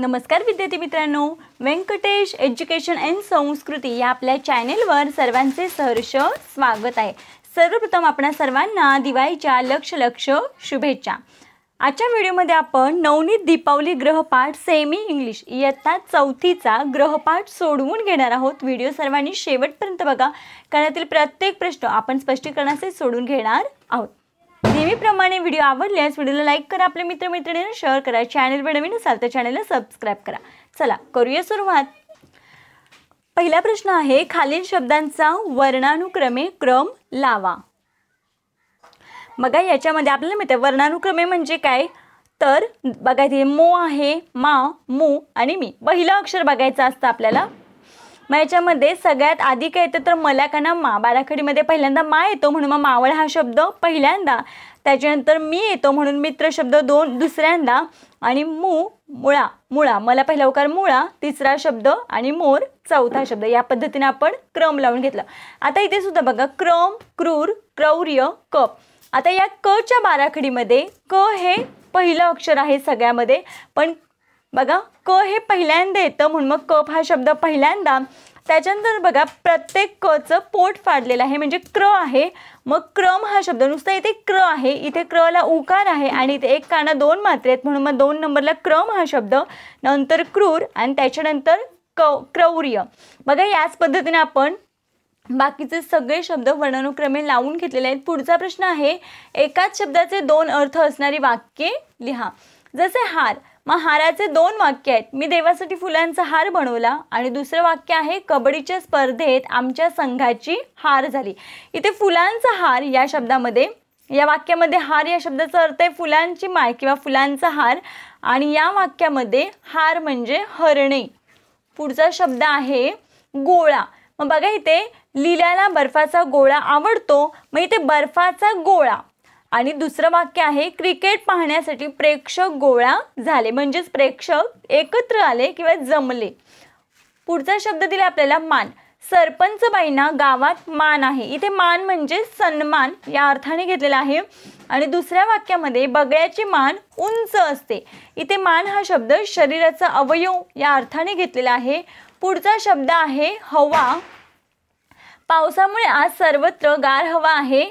नमस्कार विद्यार्थी मित्रांनो व्यंकटेश एज्युकेशन अँड संस्कृती या आपल्या चॅनेलवर सर्वांचे सहर्ष स्वागत आहे सर्वप्रथम आपण सर्वांना दिवाळीच्या लक्ष लक्ष शुभेच्छा आजच्या व्हिडिओमध्ये आपण नवनीत दीपावली ग्रहपाठ सेमी इंग्लिश इयत्ता चौथीचा ग्रहपाठ सोडवून घेणार आहोत व्हिडिओ सर्वांनी शेवटपर्यंत बघा कारण प्रत्येक प्रश्न आपण स्पष्टीकरणाचे सोडून घेणार आहोत नेहमीप्रमाणे व्हिडिओ आवडल्यास व्हिडिओला लाईक करा आपल्या मित्रमैत्रिणींना शेअर करा चॅनेल नवीन असाल तर चॅनलला सबस्क्राईब करा चला करूया सुरुवात पहिला प्रश्न आहे खालील शब्दांचा वर्णानुक्रमे क्रम लावा बघा याच्यामध्ये आपल्याला आहे वर्णानुक्रमे म्हणजे काय तर बघा इथे मो आहे मा मू आणि मी पहिलं अक्षर बघायचं असतं आपल्याला मग याच्यामध्ये सगळ्यात आधी काय येतं तर ना मा बाराखडीमध्ये पहिल्यांदा मा येतो म्हणून मग मावळ हा शब्द पहिल्यांदा त्याच्यानंतर मी येतो म्हणून मित्र शब्द दोन दुसऱ्यांदा आणि मू मुळा मुळा मला पहिला उकार मुळा तिसरा शब्द आणि मोर चौथा शब्द या पद्धतीने आपण क्रम लावून घेतला आता इथे सुद्धा बघा क्रम क्रूर क्रौर्य क आता या क च्या बाराखडीमध्ये क हे पहिलं अक्षर आहे सगळ्यामध्ये पण बघा क हे पहिल्यांदा येतं म्हणून मग कप हा शब्द पहिल्यांदा त्याच्यानंतर बघा प्रत्येक कचं पोट फाडलेलं आहे म्हणजे क्र आहे मग क्रम हा शब्द नुसता इथे क्र आहे इथे क्रला उकार आहे आणि इथे एक काना दोन मात्र आहेत म्हणून मग दोन नंबरला क्रम हा शब्द नंतर क्रूर आणि त्याच्यानंतर क क्रौर्य बघा याच पद्धतीने आपण बाकीचे सगळे शब्द वर्णानुक्रमे लावून घेतलेले आहेत पुढचा प्रश्न आहे एकाच शब्दाचे दोन अर्थ असणारी वाक्ये लिहा जसे हार मग हाराचे दोन वाक्य आहेत मी देवासाठी फुलांचा हार बनवला आणि दुसरं वाक्य आहे कबड्डीच्या स्पर्धेत आमच्या संघाची हार झाली इथे फुलांचा हार या शब्दामध्ये या वाक्यामध्ये हार या शब्दाचा अर्थ आहे फुलांची माळ किंवा फुलांचा हार आणि या वाक्यामध्ये हार म्हणजे हरणे पुढचा शब्द आहे गोळा मग बघा इथे लिलाला बर्फाचा गोळा आवडतो मग इथे बर्फाचा गोळा आणि दुसरं वाक्य आहे क्रिकेट पाहण्यासाठी प्रेक्षक गोळा झाले म्हणजेच प्रेक्षक एकत्र आले किंवा जमले पुढचा शब्द दिला आपल्याला मान सरपंच बाईंना गावात मान आहे इथे मान म्हणजे सन्मान या अर्थाने घेतलेला आहे आणि दुसऱ्या वाक्यामध्ये बगळ्याची मान उंच असते इथे मान हा शब्द शरीराचा अवयव या अर्थाने घेतलेला आहे पुढचा शब्द आहे हवा पावसामुळे आज सर्वत्र गार हवा आहे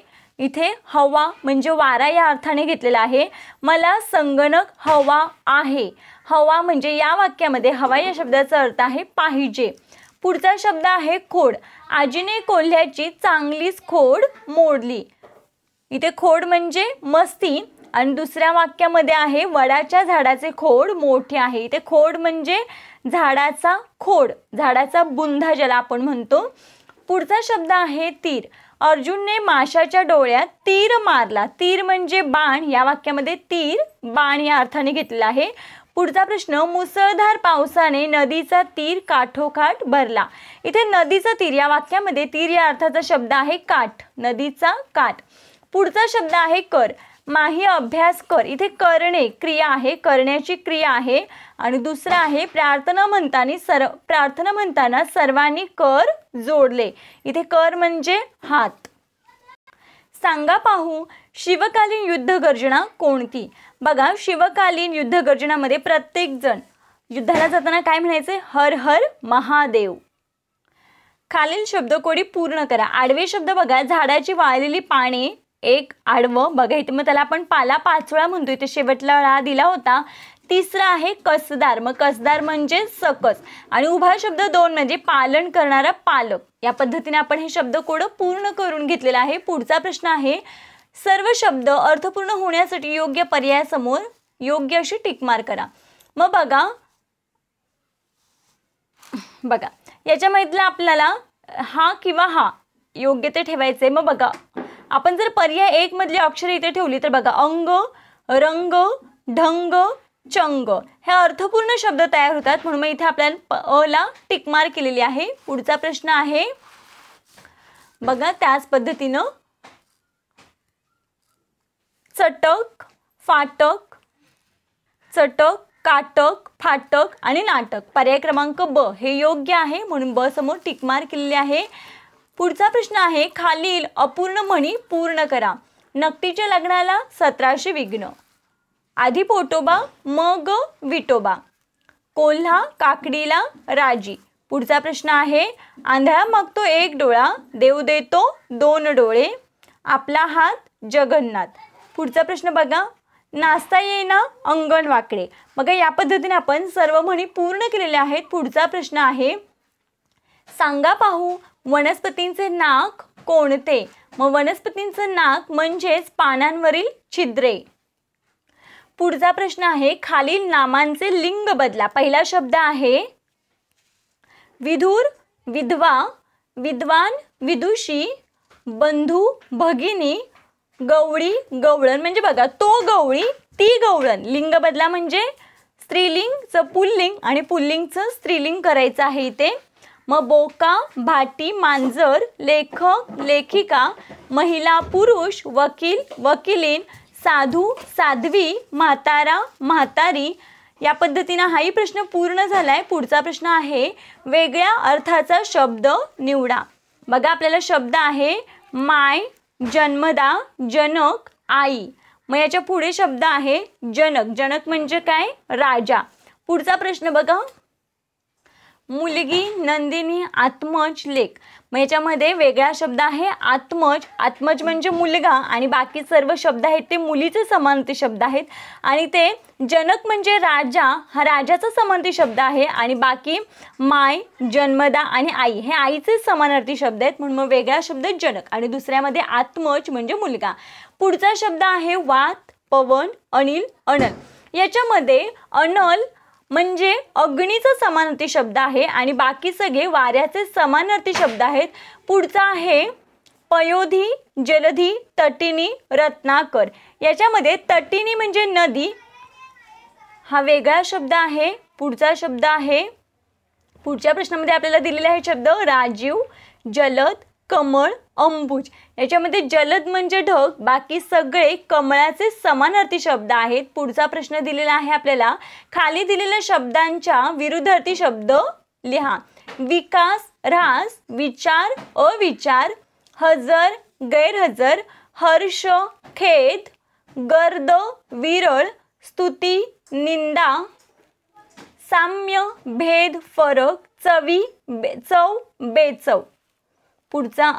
इथे हवा म्हणजे वारा या अर्थाने घेतलेला आहे मला संगणक हवा आहे हवा म्हणजे या वाक्यामध्ये हवा या शब्दाचा अर्थ आहे पाहिजे पुढचा शब्द आहे खोड आजीने कोल्ह्याची चांगलीच खोड मोडली इथे खोड म्हणजे मस्ती आणि दुसऱ्या वाक्यामध्ये आहे वडाच्या झाडाचे खोड मोठे आहे इथे खोड म्हणजे झाडाचा खोड झाडाचा बुंधा ज्याला आपण म्हणतो पुढचा शब्द आहे तीर अर्जुनने माशाच्या डोळ्यात तीर मारला तीर म्हणजे बाण या वाक्यामध्ये तीर बाण या अर्थाने घेतला आहे पुढचा प्रश्न मुसळधार पावसाने नदीचा तीर काठोकाठ भरला इथे नदीचा तीर या वाक्यामध्ये तीर या अर्थाचा शब्द आहे काठ नदीचा काठ पुढचा शब्द आहे कर माही अभ्यास कर इथे करणे क्रिया आहे करण्याची क्रिया आहे आणि दुसरं आहे प्रार्थना म्हणताना सर्व प्रार्थना म्हणताना सर्वांनी कर जोडले इथे कर म्हणजे हात सांगा पाहू शिवकालीन युद्ध गर्जना कोणती बघा शिवकालीन युद्ध प्रत्येक प्रत्येकजण युद्धाला जाताना काय म्हणायचे हर हर महादेव खालील शब्द कोणी पूर्ण करा आडवे शब्द बघा झाडाची वाळलेली पाने एक आडवं बघा इथे मग त्याला आपण पाला पाचोळा म्हणतो इथे शेवटला दिला होता तिसरा आहे कसदार मग कसदार म्हणजे सकस आणि उभा शब्द दोन म्हणजे पालन करणारा पालक या पद्धतीने आपण हे शब्द कोड पूर्ण करून घेतलेला आहे पुढचा प्रश्न आहे सर्व शब्द अर्थपूर्ण होण्यासाठी योग्य पर्यायासमोर योग्य अशी टिकमार करा मग बघा बघा याच्यामधला आपल्याला हा किंवा हा योग्य ते ठेवायचे मग बघा आपण जर पर्याय एक मधली अक्षर इथे ठेवली तर बघा अंग रंग ढंग चंग हे अर्थपूर्ण शब्द तयार होतात म्हणून मग इथे आपल्याला अ ला टिकमार केलेली आहे पुढचा प्रश्न आहे बघा त्याच पद्धतीनं चटक फाटक चटक काटक फाटक आणि नाटक पर्याय क्रमांक ब हे योग्य आहे म्हणून ब समोर टिकमार केलेली आहे पुढचा प्रश्न आहे खालील अपूर्ण म्हणी पूर्ण करा नक्कीच्या लग्नाला सतराशे विघ्न आधी पोटोबा मग विटोबा कोल्हा काकडीला राजी पुढचा प्रश्न आहे आंधळा मागतो एक डोळा देव देतो दोन डोळे आपला हात जगन्नाथ पुढचा प्रश्न बघा नाचता येईना अंगण वाकडे मग या पद्धतीने आपण सर्व म्हणी पूर्ण केलेल्या आहेत पुढचा प्रश्न आहे सांगा पाहू वनस्पतींचे नाक कोणते मग वनस्पतींचं नाक म्हणजेच पानांवरील छिद्रे पुढचा प्रश्न आहे खालील नामांचे लिंग बदला पहिला शब्द आहे विधूर विधवा विद्वान विदुषी बंधू भगिनी गवळी गवळण म्हणजे बघा तो गवळी ती गवळण लिंग बदला म्हणजे स्त्रीलिंगचं पुल्लिंग आणि पुल्लिंगचं स्त्रीलिंग करायचं आहे इथे मग बोका भाटी मांजर लेखक लेखिका महिला पुरुष वकील वकिलीन साधू साध्वी म्हातारा म्हातारी या पद्धतीनं हाही प्रश्न पूर्ण झाला आहे पुढचा प्रश्न आहे वेगळ्या अर्थाचा शब्द निवडा बघा आपल्याला शब्द आहे माय जन्मदा जनक आई मग याच्या पुढे शब्द आहे जनक जनक म्हणजे काय राजा पुढचा प्रश्न बघा मुलगी नंदिनी आत्मज लेख मग याच्यामध्ये वेगळा शब्द आहे आत्मज आत्मज म्हणजे मुलगा आणि बाकी सर्व शब्द आहेत ते मुलीचे समानार्थी शब्द आहेत आणि ते जनक म्हणजे राजा हा राजाचा समानार्थी शब्द आहे आणि बाकी माय जन्मदा आणि आई हे आईचे समानार्थी शब्द आहेत म्हणून मग वेगळा शब्द जनक आणि दुसऱ्यामध्ये आत्मज म्हणजे मुलगा पुढचा शब्द आहे वात पवन अनिल अनल याच्यामध्ये अनल म्हणजे अग्नीचा समानार्थी शब्द आहे आणि बाकी सगळे वाऱ्याचे समानार्थी शब्द आहेत पुढचा आहे पयोधी जलधी तटिनी रत्नाकर याच्यामध्ये तटिनी म्हणजे नदी हा वेगळा शब्द आहे पुढचा शब्द आहे पुढच्या प्रश्नामध्ये आपल्याला दिलेला आहे शब्द राजीव जलद कमळ अंबुज याच्यामध्ये जलद म्हणजे ढग बाकी सगळे कमळाचे समानार्थी शब्द आहेत पुढचा प्रश्न दिलेला आहे आपल्याला खाली दिलेल्या शब्दांच्या विरुद्धार्थी शब्द लिहा विकास रास विचार अविचार हजर गैरहजर हर्ष खेद गर्द विरळ स्तुती निंदा साम्य भेद फरक चवी बे चव बेचव पुढचा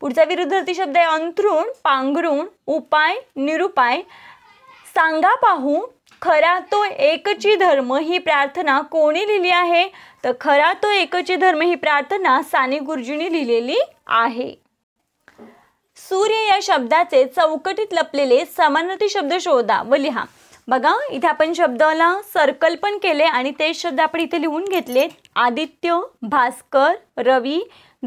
पुढचा विरुद्धार्थी शब्द आहे अंथरुण पांघरुण उपाय निरुपाय सांगा पाहू खरा तो एकची धर्म ही प्रार्थना कोणी लिहिली आहे तर खरा तो एकची धर्म ही प्रार्थना साने गुरुजींनी लिहिलेली आहे सूर्य या शब्दाचे चौकटीत लपलेले समानार्थी शब्द शोधा व लिहा बघा इथे आपण शब्दाला सर्कल पण केले आणि ते शब्द आपण इथे लिहून घेतले आदित्य भास्कर रवी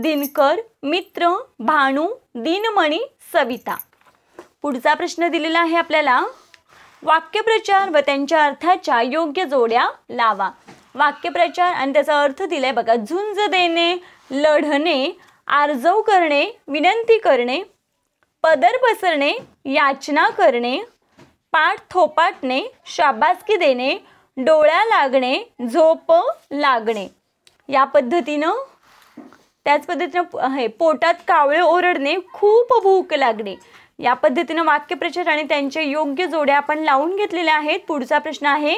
दिनकर मित्र भानू दिनमणी सविता पुढचा प्रश्न दिलेला आहे आपल्याला वाक्यप्रचार व त्यांच्या अर्थाच्या योग्य जोड्या लावा वाक्यप्रचार आणि त्याचा अर्थ दिलाय बघा झुंज देणे लढणे आर्जव करणे विनंती करणे पदर पसरणे याचना करणे पाठ थोपाटणे शाबासकी देणे डोळ्या लागणे झोप लागणे या पद्धतीनं त्याच पद्धतीनं हे पोटात कावळे ओरडणे खूप भूक लागणे या पद्धतीनं वाक्यप्रचार आणि त्यांचे योग्य जोड्या आपण लावून घेतलेल्या आहेत पुढचा प्रश्न आहे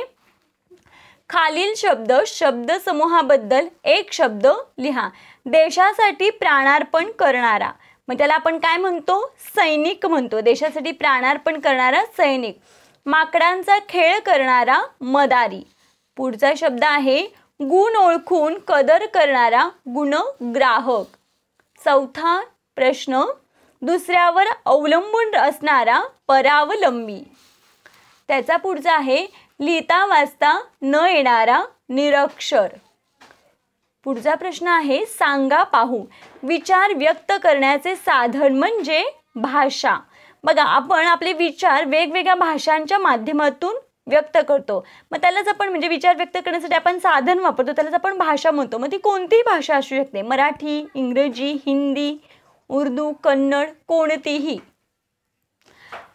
खालील शब्द शब्द समूहाबद्दल एक शब्द लिहा देशासाठी प्राणार्पण करणारा मग त्याला आपण काय म्हणतो सैनिक म्हणतो देशासाठी प्राणार्पण करणारा सैनिक माकडांचा खेळ करणारा मदारी पुढचा शब्द आहे गुण ओळखून कदर करणारा ग्राहक, चौथा प्रश्न दुसऱ्यावर अवलंबून असणारा परावलंबी त्याचा पुढचा आहे लिहिता वाचता न येणारा निरक्षर पुढचा प्रश्न आहे सांगा पाहू विचार व्यक्त करण्याचे साधन म्हणजे भाषा बघा आपण आपले विचार वेगवेगळ्या भाषांच्या माध्यमातून व्यक्त करतो मग त्यालाच आपण म्हणजे विचार व्यक्त करण्यासाठी आपण साधन वापरतो त्यालाच आपण भाषा म्हणतो मग ती कोणतीही भाषा असू शकते मराठी इंग्रजी हिंदी उर्दू कन्नड कोणतीही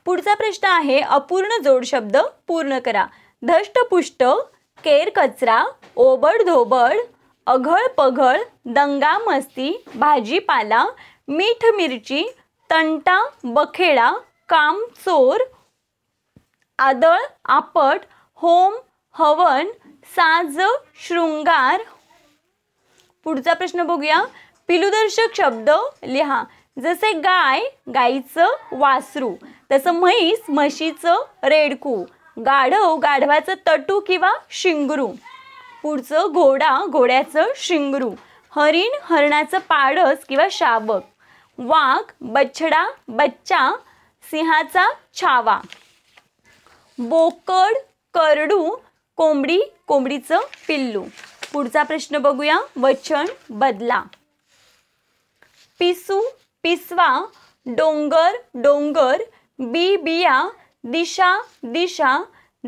पुढचा प्रश्न आहे अपूर्ण जोडशब्द पूर्ण करा धष्टपुष्ट केर कचरा ओबड धोबड अघळ पघळ दंगा मस्ती भाजीपाला मीठ मिरची तंटा बखेडा काम चोर आदळ आपट होम हवन साज शृंगार पुढचा प्रश्न बघूया पिलुदर्शक शब्द लिहा जसे गाय गाईचं वासरू तसं म्हैस म्हशीचं रेडकू गाढव गाढवाचं तटू किंवा शिंगरू पुढचं घोडा घोड्याचं शिंगरू हरिण हरणाचं पाडस किंवा शावक वाघ बछडा बच्चा सिंहाचा छावा बोकड करडू कोंबडी कोंबडीचं पिल्लू पुढचा प्रश्न बघूया वचन बदला पिसू पिसवा डोंगर डोंगर बी बिया दिशा दिशा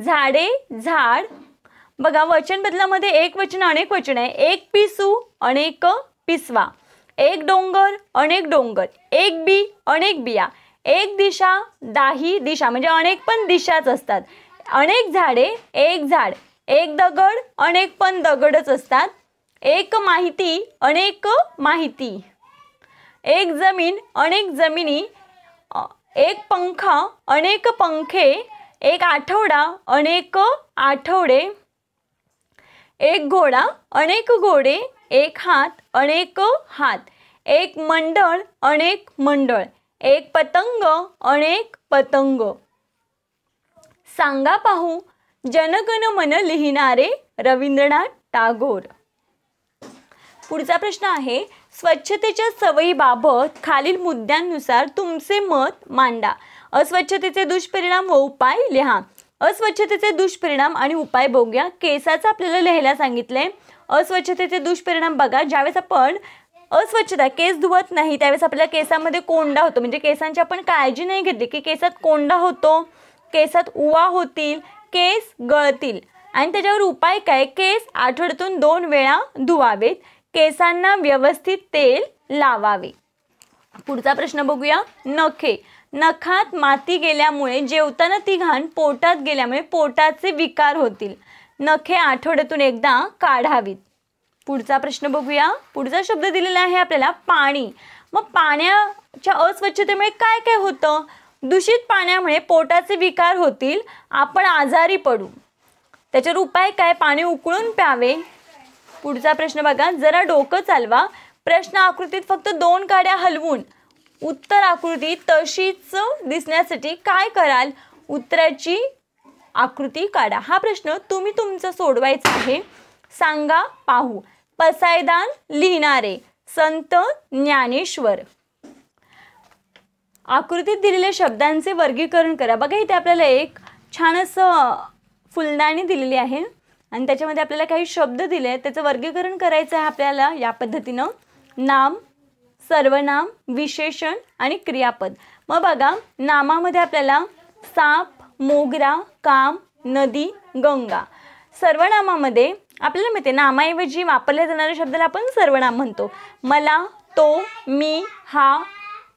झाडे झाड बघा वचन बदलामध्ये एक वचन अनेक वचन आहे एक पिसू अनेक पिसवा एक डोंगर अनेक डोंगर एक बी अनेक बिया एक दिशा दाही दिशा म्हणजे अनेक पण दिशाच असतात अनेक झाडे एक झाड एक दगड अनेक पण दगडच असतात एक माहिती अनेक माहिती एक जमीन अनेक जमिनी एक पंखा अनेक पंखे एक आठवडा अनेक आठवडे एक घोडा अनेक घोडे एक हात अनेक हात एक मंडळ अनेक मंडळ एक पतंग अनेक पतंग सांगा पाहू जनगण मन लिहिणारे रवींद्रनाथ टागोर पुढचा प्रश्न आहे स्वच्छतेच्या सवयीबाबत खालील मुद्द्यांनुसार तुमचे मत मांडा अस्वच्छतेचे दुष्परिणाम व उपाय लिहा अस्वच्छतेचे दुष्परिणाम आणि उपाय बघूया केसाचं आपल्याला लिहायला सांगितलंय अस्वच्छतेचे दुष्परिणाम बघा ज्यावेळेस आपण अस्वच्छता केस धुवत नाही त्यावेळेस आपल्या केसामध्ये कोंडा होतो म्हणजे केसांची आपण काळजी नाही घेतली की केसात कोंडा होतो केसात उवा होतील केस गळतील आणि त्याच्यावर उपाय काय केस आठवड्यातून दोन वेळा धुवावेत केसांना व्यवस्थित तेल लावावे पुढचा प्रश्न बघूया नखे नखात माती गेल्यामुळे जेवताना ती घाण पोटात गेल्यामुळे पोटाचे विकार होतील नखे आठवड्यातून एकदा काढावीत पुढचा प्रश्न बघूया पुढचा शब्द दिलेला आहे आपल्याला पाणी मग पाण्याच्या अस्वच्छतेमुळे काय काय होतं दूषित पाण्यामुळे पोटाचे विकार होतील आपण आजारी पडू त्याच्यावर उपाय काय पाणी उकळून प्यावे पुढचा प्रश्न बघा जरा डोकं चालवा प्रश्न आकृतीत फक्त दोन काड्या हलवून उत्तर आकृती तशीच दिसण्यासाठी काय कराल उत्तराची आकृती काढा हा प्रश्न तुम्ही तुमचं सोडवायचा आहे सांगा पाहू पसायदान लिहिणारे संत ज्ञानेश्वर आकृतीत दिलेल्या शब्दांचे वर्गीकरण करा बघा इथे आपल्याला एक छान असं फुलदाणी दिलेली आहे आणि त्याच्यामध्ये आपल्याला काही शब्द दिले आहेत त्याचं वर्गीकरण करायचं आहे आपल्याला या पद्धतीनं नाम सर्वनाम विशेषण आणि क्रियापद मग बघा नामामध्ये आपल्याला साप मोगरा काम नदी गंगा सर्वनामामध्ये आपल्याला माहिती आहे नामाऐवजी वापरल्या जाणाऱ्या शब्दाला आपण सर्वनाम म्हणतो मला तो मी हा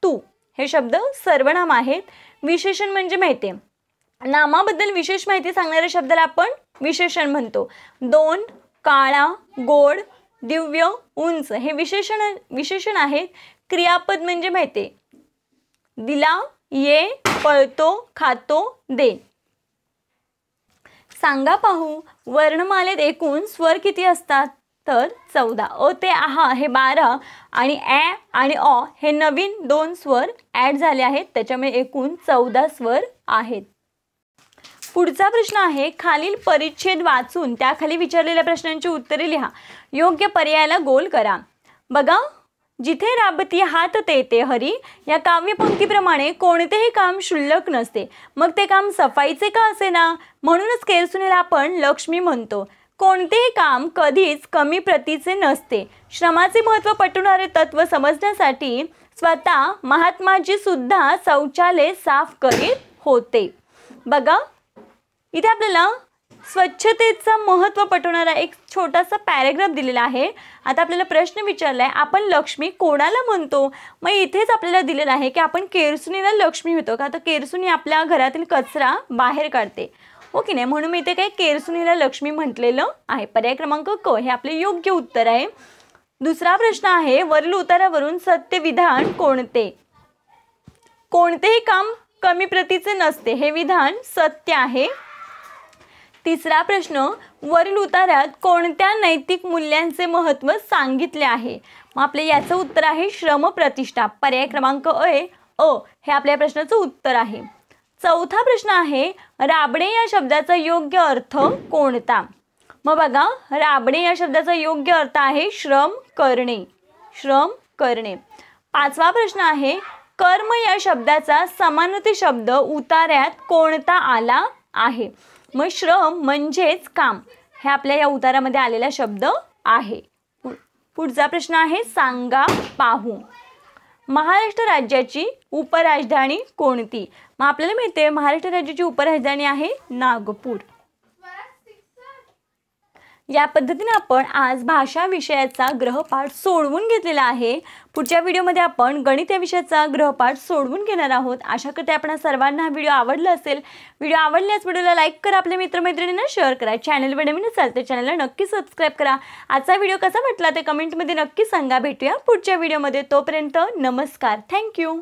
तू हे शब्द सर्वनाम आहेत विशेषण म्हणजे माहिती आहे नामाबद्दल विशेष माहिती सांगणाऱ्या शब्दाला आपण विशेषण म्हणतो दोन काळा गोड दिव्य उंच हे विशेषण विशेषण आहेत क्रियापद म्हणजे माहिती दिला ये पळतो खातो दे सांगा पाहू वर्णमालेत एकूण स्वर किती असतात तर चौदा ओ ते आहा हे बारा आणि ॲ आणि ऑ हे नवीन दोन स्वर ॲड झाले आहेत त्याच्यामुळे एकूण चौदा स्वर आहेत पुढचा प्रश्न आहे खालील परिच्छेद वाचून त्याखाली विचारलेल्या प्रश्नांची उत्तरे लिहा योग्य पर्यायाला गोल करा बघा जिथे राबती हात ते हरी या काव्यपंक्तीप्रमाणे कोणतेही काम शुल्लक नसते मग ते काम सफाईचे का असे ना म्हणूनच केरसुनेला आपण लक्ष्मी म्हणतो कोणतेही काम कधीच कमी प्रतीचे नसते श्रमाचे महत्त्व पटवणारे तत्व समजण्यासाठी स्वतः महात्माजी सुद्धा शौचालय साफ करीत होते बघा इथे आपल्याला स्वच्छतेचं महत्त्व पटवणारा एक छोटासा पॅरेग्राफ दिलेला आहे आता आपल्याला प्रश्न विचारला आहे आपण लक्ष्मी कोणाला म्हणतो मग इथेच आपल्याला दिलेलं आहे की आपण केरसुनीला लक्ष्मी म्हणतो का आता केरसुनी आपल्या घरातील कचरा बाहेर काढते हो की नाही म्हणून मी इथे काय केरसुनीला लक्ष्मी म्हटलेलं आहे पर्याय क्रमांक क हे आपले योग्य उत्तर आहे दुसरा प्रश्न आहे वरील उतारावरून सत्य विधान कोणते कोणतेही काम कमी प्रतीचे नसते हे विधान सत्य आहे तिसरा प्रश्न वरील उतारात कोणत्या नैतिक मूल्यांचे महत्त्व सांगितले आहे मग आपले याचं उत्तर आहे श्रम प्रतिष्ठा पर्याय क्रमांक अ अ हे आपल्या प्रश्नाचं उत्तर आहे चौथा प्रश्न आहे राबणे या शब्दाचा योग्य अर्थ कोणता मग बघा राबणे या शब्दाचा योग्य अर्थ आहे श्रम करणे श्रम करणे पाचवा प्रश्न आहे कर्म या शब्दाचा समानते शब्द उतार्यात कोणता आला आहे मग श्रम म्हणजेच काम हे आपल्या या उतारामध्ये आलेला शब्द आहे पुढचा प्रश्न आहे सांगा पाहू महाराष्ट्र राज्याची उपराजधानी कोणती मग आपल्याला माहिती आहे महाराष्ट्र राज्याची उपराजधानी आहे नागपूर या पद्धतीने आपण आज भाषा विषयाचा ग्रहपाठ सोडवून घेतलेला आहे पुढच्या व्हिडिओमध्ये आपण गणित या विषयाचा ग्रहपाठ सोडवून घेणार आहोत आशा करते आपण सर्वांना हा व्हिडिओ आवडला असेल व्हिडिओ आवडल्यास व्हिडिओला लाईक करा आपल्या मित्रमैत्रिणींना शेअर करा चॅनलवर नवीन असाल तर चॅनलला नक्की सबस्क्राईब करा आजचा व्हिडिओ कसा वाटला ते कमेंटमध्ये नक्की सांगा भेटूया पुढच्या व्हिडिओमध्ये तोपर्यंत नमस्कार थँक्यू